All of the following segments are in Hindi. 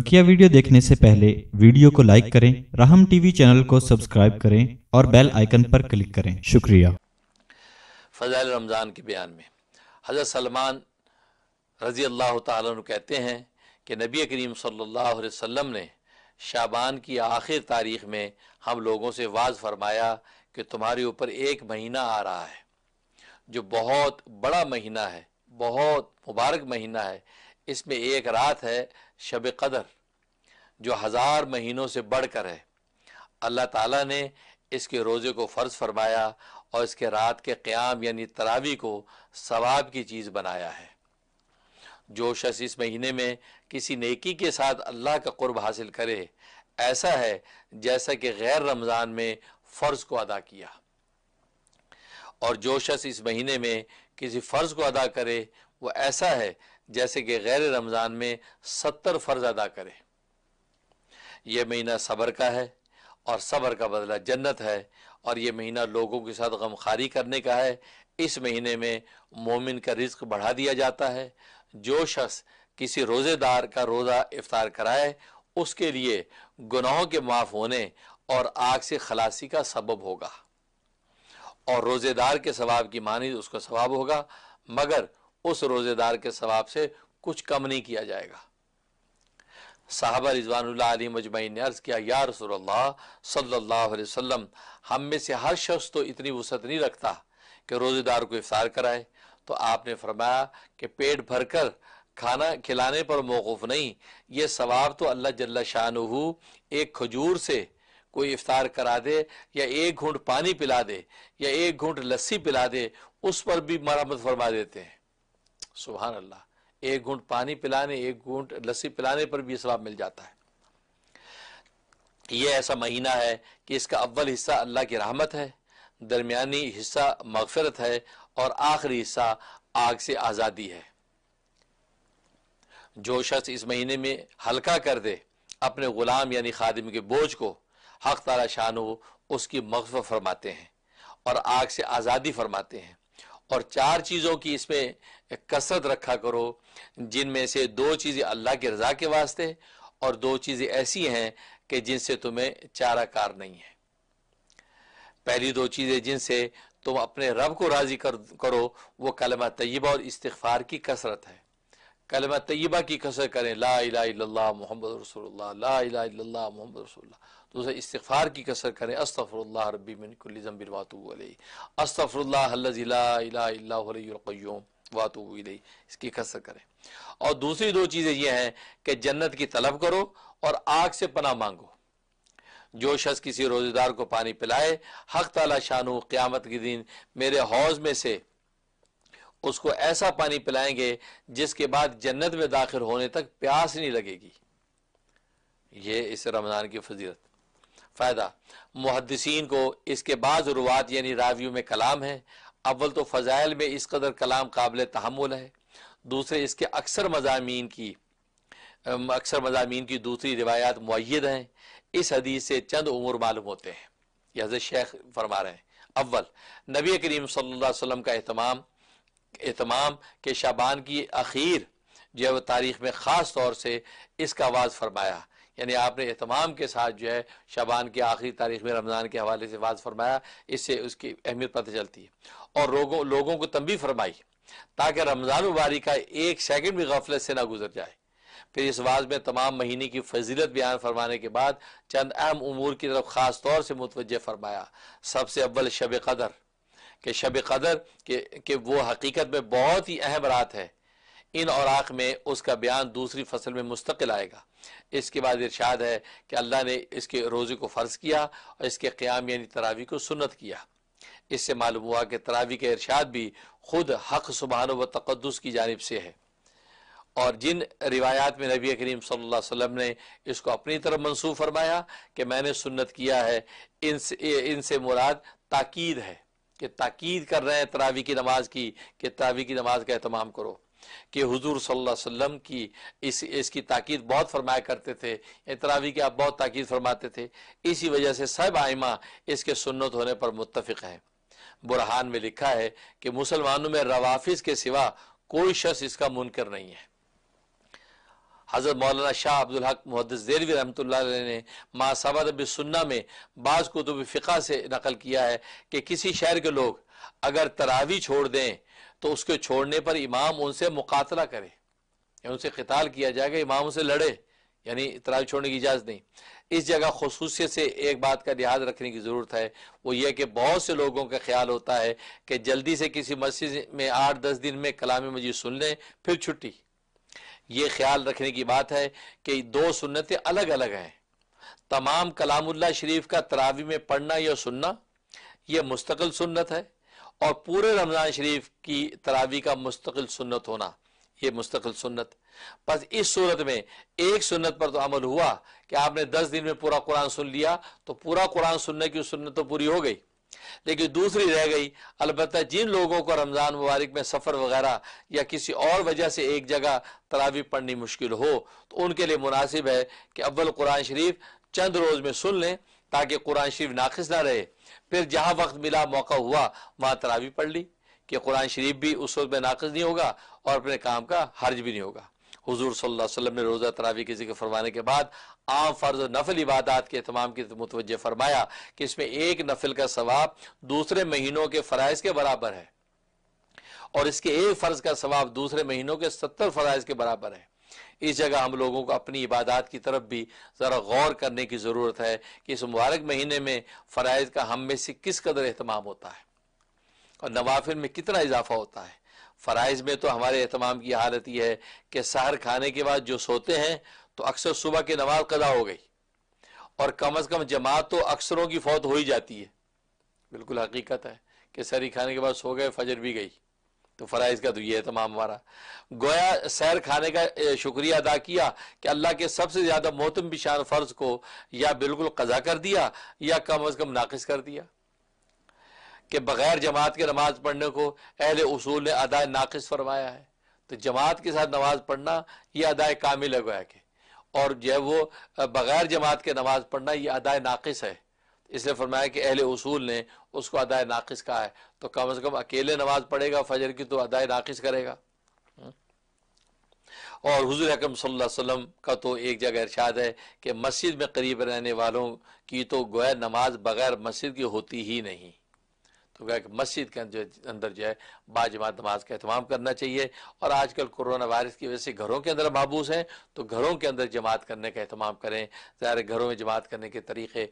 बकिया वीडियो देखने से पहले वीडियो को लाइक करें राहम टीवी चैनल को सब्सक्राइब करें और बेल आइकन पर क्लिक करें शुक्रिया फजाइल रमज़ान के बयान में हज़रत सलमान रज़ी अल्लाह तु कहते हैं कि नबी करीम सल्लाम ने शाबान की आखिर तारीख में हम लोगों से वाज फरमाया कि तुम्हारे ऊपर एक महीना आ रहा है जो बहुत बड़ा महीना है बहुत मुबारक महीना है इसमें एक रात है शब कदर जो हज़ार महीनों से बढ़कर है अल्लाह ताला ने इसके रोज़े को फ़र्ज़ फरमाया और इसके रात के क़्याम यानी तरावी को सवाब की चीज़ बनाया है जो शख्स इस महीने में किसी नेकी के साथ अल्लाह का कुर्ब हासिल करे ऐसा है जैसा कि गैर रमज़ान में फ़र्ज़ को अदा किया और जो शख्स इस महीने में किसी फ़र्ज़ को अदा करे वो ऐसा है जैसे कि गैर रमज़ान में सत्तर फ़र्ज़ अदा करें यह महीना सबर का है और सबर का बदला जन्नत है और यह महीना लोगों के साथ गमखारी करने का है इस महीने में मोमिन का रिस्क बढ़ा दिया जाता है जो शख्स किसी रोज़ेदार का रोज़ा इफ्तार कराए उसके लिए गुनाहों के माफ़ होने और आग से खलासी का सबब होगा और रोज़ेदार के सवाब की मानी उसका सवाब होगा मगर उस रोज़ेदार के सवाब से कुछ कम नहीं किया जाएगा साहबा रिजवान अली ने अर्ज़ किया या रसोल्ला सल्ला वसलम हम में से हर शख्स तो इतनी वसत नहीं रखता कि रोज़ेदार को इफ्तार कराए तो आपने फरमाया कि पेट भर कर खाना खिलाने पर मौकूफ़ नहीं ये सवाब तो अल्लाह जल्ला शाहू एक खजूर से कोई इफ्तार करा दे या एक घूंट पानी पिला दे या एक घूंट लस्सी पिला दे उस पर भी मरम्मत फरमा देते हैं सुबहान अल्लाह एक घूंट पानी पिलाने एक घूंट लस्सी पिलाने पर भी सवाब मिल जाता है यह ऐसा महीना है कि इसका अव्वल हिस्सा अल्लाह की रहमत है दरमियानी हिस्सा मगफरत है और आखिरी हिस्सा आग से आज़ादी है जो शख्स इस महीने में हल्का कर दे अपने ग़ुलाम यानी खादिम के बोझ को हक तारा शान हो उसकी मगफ फरमाते हैं और आग से आज़ादी फरमाते हैं और चार चीज़ों की इसमें कसरत रखा करो जिनमें से दो चीज़ें अल्लाह की रज़ा के वास्ते और दो चीज़ें ऐसी हैं कि जिनसे तुम्हें चाराकार नहीं है पहली दो चीज़ें जिनसे तुम अपने रब को राज़ी कर करो वो कलमा तय्यबा और इस्तफ़ार की कसरत है कलमा तय्यबा की कसर करें ला ला मोहम्मद रसोल्ला ला ला मोहम्मद रसोल्ला दूसरे इस्तफ़ार की कसर करें अस्तफ़रल्ला रबी मिनकुल्ज़म इसकी कसर करें और दूसरी दो चीज़ें यह हैं कि जन्नत की तलब करो और आग से पना मांगो जो शख्स किसी रोज़ेदार को पानी पिलाए हक ताला शानू क़्यामत के दिन मेरे हौज़ में से उसको ऐसा पानी पिलाएंगे जिसके बाद जन्नत में दाखिल होने तक प्यास नहीं लगेगी ये इस रमज़ान की फजीलत फ़ायदा मुहदसिन को इसके बाद रुवात यानी रावियों में कलाम है अव्वल तो फ़जाइल में इस कदर कलाम काबिल तहमुल है दूसरे इसके अक्सर मजामी की अक्सर मजामी की दूसरी रिवायात मुद हैं इस हदीस से चंद उमूर मालूम होते हैं यह हजरत शेख फरमा रहे हैं अव्वल नबी करीम सल्लल्लाहु अलैहि वसल्लम का अहतमाम एहतमाम के शाबान की अखीर जो है वह तारीख में ख़ास तौर से इसका आवाज़ फरमाया यानी आपने अहतमाम के साथ जो है शाबान की आखिरी तारीख में रमज़ान के हवाले से वाज फरमाया इससे उसकी अहमियत पता चलती है और लोगों लोगों को तंबी फरमाई ताकि रमज़ान मुबारक का एक सेकंड भी गफलत से ना गुजर जाए फिर इस वाज में तमाम महीने की फजीलत बयान फरमाने के बाद चंद अहम उमूर की तरफ ख़ास तौर से मुतवज फरमाया सबसे अव्वल शब कदर कि शब कदर के कि वो हकीकत में बहुत ही अहम रात है इन औराक में उसका बयान दूसरी फसल में मुस्तकिल आएगा इसके बाद इरशाद है कि अल्लाह ने इसके रोज़े को फ़र्ज़ किया और इसके क़्याम यानी तरावी को सुनत किया इससे मालूम हुआ कि तरावी का इरशाद भी खुद हक सुबहान व तकदस की जानब से है और जिन रिवायात में नबी करीम सल्लल्लाहु अलैहि वसल्लम ने इसको अपनी तरफ मंसूब फरमाया कि मैंने सुन्नत किया है इनसे इनसे मुराद ताकीद है कि ताकीद कर रहे हैं तरावी की नमाज की कि तरावी की नमाज का अहतमाम करो कि हुजूर सल्लल्लाहु अलैहि वसल्लम की इस इसकी ताकीद बहुत फरमाया करते थे तरावी की आप बहुत ताकीद फरमाते थे इसी वजह से सब आइमा इसके सुन्नत होने पर मुतफ़ हैं बुरहान में लिखा है कि मुसलमानों में रवाफिस के सिवा कोई शख्स इसका मुनकर नहीं है हज़रत मौलाना शाह अब्दुल हक मुहदस देरवी रहमत ने माँ साबाद सुन्ना में बाज़ कुतुब फ़िका से नकल किया है कि किसी शहर के लोग अगर तरावी छोड़ दें तो उसके छोड़ने पर इमाम उनसे मुकातला करे या उनसे कताल किया जाएगा इमाम उनसे लड़े यानी तरावी छोड़ने की इजाज़त नहीं इस जगह खसूसियत से एक बात का लिहाज रखने की ज़रूरत है वो ये कि बहुत से लोगों का ख्याल होता है कि जल्दी से किसी मस्जिद में आठ दस दिन में कलामी मजीद सुन लें फिर छुट्टी ये ख्याल रखने की बात है कि दो सुन्नतें अलग अलग हैं तमाम कलामुल्ला शरीफ का तरावी में पढ़ना या सुनना यह मुस्तकिल सुन्नत है और पूरे रमज़ान शरीफ की तरावी का मुस्तकिल सुन्नत होना यह मुस्तकिल सुन्नत बस इस सूरत में एक सुन्नत पर तो अमल हुआ कि आपने दस दिन में पूरा कुरान सुन लिया तो पूरा कुरान सुनने की सुन्नत तो पूरी हो गई लेकिन दूसरी रह गई अलबत् जिन लोगों को रमज़ान मुबारक में सफ़र वगैरह या किसी और वजह से एक जगह तरावी पढ़नी मुश्किल हो तो उनके लिए मुनासिब है कि अव्वल कुरान शरीफ चंद रोज़ में सुन लें ताकि कुरान शरीफ नाखिस ना रहे फिर जहां वक्त मिला मौका हुआ वहां तरावी पढ़ ली कि कुरान शरीफ भी उस वक्त में नाखिस नहीं होगा और अपने काम का हर्ज भी नहीं होगा हजूर सल्ला ने रोज़ा तरावी के जिक्र फरमाने के बाद आम फ़र्ज और नफल इबादत के अहतमाम की मुतवजह फरमाया कि इसमें एक नफल का सवाब दूसरे महीनों के फ़रज़ के बराबर है और इसके एक फ़र्ज का सवाब दूसरे महीनों के सत्तर फ़रज़ के बराबर है इस जगह हम लोगों को अपनी इबादत की तरफ भी ज़रा गौर करने की ज़रूरत है कि इस मुबारक महीने में फ़रज़ का हम में से किस कदर अहतमाम होता है और नवाफिन में कितना इजाफा होता है फ़राइज़ में तो हमारे अहतमाम की हालत यह है कि सहर खाने के बाद जो सोते हैं तो अक्सर सुबह की नमाज कदा हो गई और कम अज़ कम जमात तो अक्सरों की फौत हो ही जाती है बिल्कुल हकीकत है कि सहरी खाने के बाद सो गए फजर भी गई तो फ़राइज़ का तो ये अहतमाम हमारा गोया सैर खाने का शुक्रिया अदा किया कि अल्लाह के सबसे ज़्यादा मोहतम बिशान फ़र्ज़ को या बिल्कुल कज़ा कर दिया या कम अज़ कम नाकस कर दिया कि बग़ैर जमात के नमाज पढ़ने को अहल उसूल ने अदा नाकस फरमाया है तो जमात के साथ नमाज पढ़ना यह अदाय कामिल है गोया के और जो है वो बग़ैर जमात के नमाज पढ़ना यह अदाय नाकस है इसलिए फरमाया कि अहल उसूल ने उसको अदाय नाकस कहा है तो कम अज़ कम अकेले नमाज पढ़ेगा फजर की तो अदाय नाकस करेगा हम्म। और हजूर अकम सल्लम का तो एक जगह इर्शाद है कि मस्जिद में करीब रहने वालों की तो गोया नमाज बग़ैर मस्जिद की होती ही नहीं तो क्या मस्जिद के अंदर जो है बाजमात नमाज का अहतमाम करना चाहिए और आजकल कोरोना वायरस की वजह से घरों के अंदर महबूस हैं तो घरों के अंदर जमात करने का अहतमाम करें ज़ाहिर घरों में जमात करने के तरीके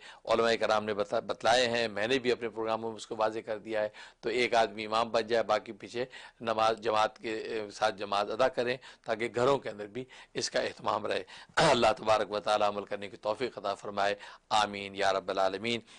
कराम ने बता बतलाए हैं मैंने भी अपने प्रोग्रामों में उसको वाजे कर दिया है तो एक आदमी इमाम बन जाए बाकी पीछे नमाज जमात के साथ जमात अदा करें ताकि घरों के अंदर भी इसका अहतमाम रहे अल्लाह तबारक वाली अमल करने की तोफ़ी अदा फरमाए आमीन या रबालमीन